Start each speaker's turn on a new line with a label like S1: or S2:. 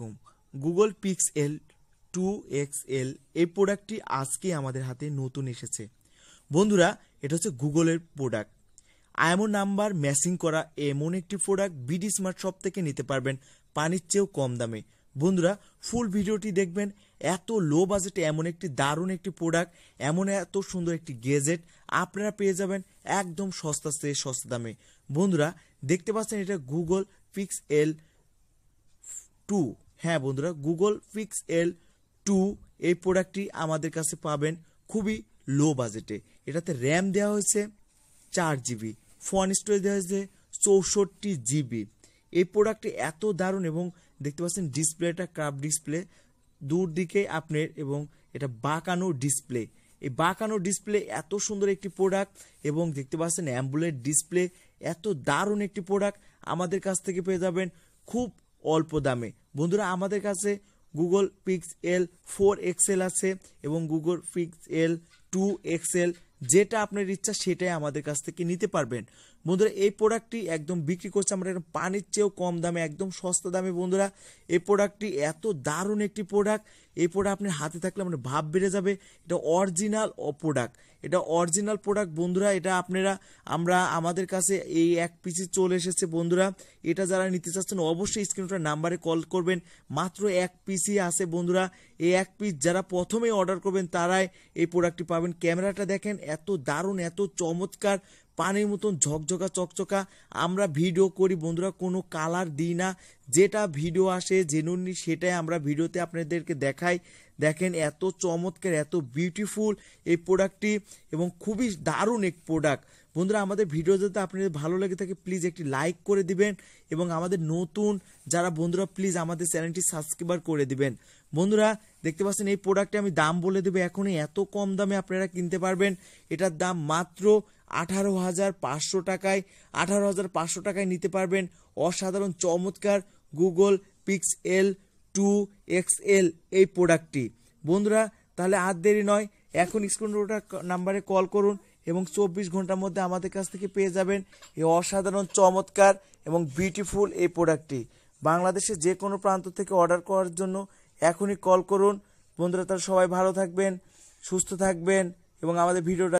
S1: কম Google Pixel two X L এই প্রোডাক্টটি আজকে আমাদের হাতে নতুন এসেছে বন্ধুরা এটা হচ্ছে গুগলের প্রোডাক্ট আইএমও নাম্বার ম্যাসিং করা এমন একটি প্রোডাক্ট বিডি স্মার্ট শপ থেকে নিতে পারবেন পানির চেয়েও কম দামে বন্ধুরা ফুল ভিডিওটি দেখবেন এত লো বাজেটে এমন একটি দারুণ একটি প্রোডাক্ট এমন এত সুন্দর একটি গেজেট আপনারা পেয়ে যাবেন একদম সস্তা সে সস্তা দামে বন্ধুরা দেখতে পাচ্ছেন এটা গুগল পিক্স এল টু হ্যাঁ বন্ধুরা গুগল ফিক্স এল টু এই প্রোডাক্টটি আমাদের কাছে পাবেন খুবই লো বাজেটে এটাতে র্যাম দেওয়া হয়েছে চার জিবি ফোন স্টোরেজ দেওয়া হয়েছে চৌষট্টি জিবি এই প্রোডাক্টটি এত দারুণ এবং দেখতে পাচ্ছেন ডিসপ্লেটা কাপ ডিসপ্লে দূর দিকে আপনার এবং এটা বাঁকানো ডিসপ্লে এই বাঁকানো ডিসপ্লে এত সুন্দর একটি প্রোডাক্ট এবং দেখতে পাচ্ছেন অ্যাম্বুলেট ডিসপ্লে এত দারুণ একটি প্রোডাক্ট আমাদের কাছ থেকে পেয়ে যাবেন খুব অল্প দামে বন্ধুরা আমাদের কাছে Google Pixel four XL আছে এবং Google Pixel two XL যেটা আপনার ইচ্ছা সেটাই আমাদের কাছ থেকে নিতে পারবেন বন্ধুরা এই প্রোডাক্টটি একদম বিক্রি করছে আমরা পানির চেয়েও কম দামে একদম সস্তা দামে বন্ধুরা এই প্রোডাক্টটি এত দারুণ একটি প্রোডাক্ট এই প্রোডাক্ট আপনার হাতে থাকলে আপনার ভাব বেড়ে যাবে এটা অরিজিনাল প্রোডাক্ট এটা অরিজিনাল প্রোডাক্ট বন্ধুরা এটা আপনারা আমরা আমাদের কাছে এই এক পিসি চলে এসেছে বন্ধুরা এটা যারা নিতে চাচ্ছেন অবশ্যই স্ক্রিনটার নাম্বারে কল করবেন মাত্র এক পিসি আছে বন্ধুরা এই এক পিস যারা প্রথমে অর্ডার করবেন তারাই এই প্রোডাক্টটি পাবেন ক্যামেরাটা দেখেন এত দারুণ এত চমৎকার পানির মতন ঝকঝকা চকচকা আমরা ভিডিও করি বন্ধুরা কোনো কালার দিই না যেটা ভিডিও আসে জেনুনলি সেটাই আমরা ভিডিওতে আপনাদেরকে দেখাই দেখেন এত চমৎকার এত বিউটিফুল এই প্রোডাক্টটি এবং খুবই দারুণ এক প্রোডাক্ট বন্ধুরা আমাদের ভিডিও যাতে আপনাদের ভালো লেগে থাকে প্লিজ একটি লাইক করে দিবেন এবং আমাদের নতুন যারা বন্ধুরা প্লিজ আমাদের চ্যানেলটি সাবস্ক্রাইবার করে দিবেন বন্ধুরা দেখতে পাচ্ছেন এই প্রোডাক্টে আমি দাম বলে দেবো এখনই এত কম দামে আপনারা কিনতে পারবেন এটার দাম মাত্র আঠারো হাজার পাঁচশো টাকায় আঠারো হাজার পাঁচশো টাকায় নিতে পারবেন অসাধারণ চমৎকার Google Pixel two X L এই প্রোডাক্টটি বন্ধুরা তাহলে আর দেরি নয় এখন রোডার নাম্বারে কল করুন এবং চব্বিশ ঘন্টার মধ্যে আমাদের কাছ থেকে পেয়ে যাবেন এই অসাধারণ চমৎকার এবং বিউটিফুল এই প্রোডাক্টটি বাংলাদেশে যে কোনো প্রান্ত থেকে অর্ডার করার জন্য এখনই কল করুন বন্ধুরা তারা সবাই ভালো থাকবেন সুস্থ থাকবেন এবং আমাদের ভিডিওটা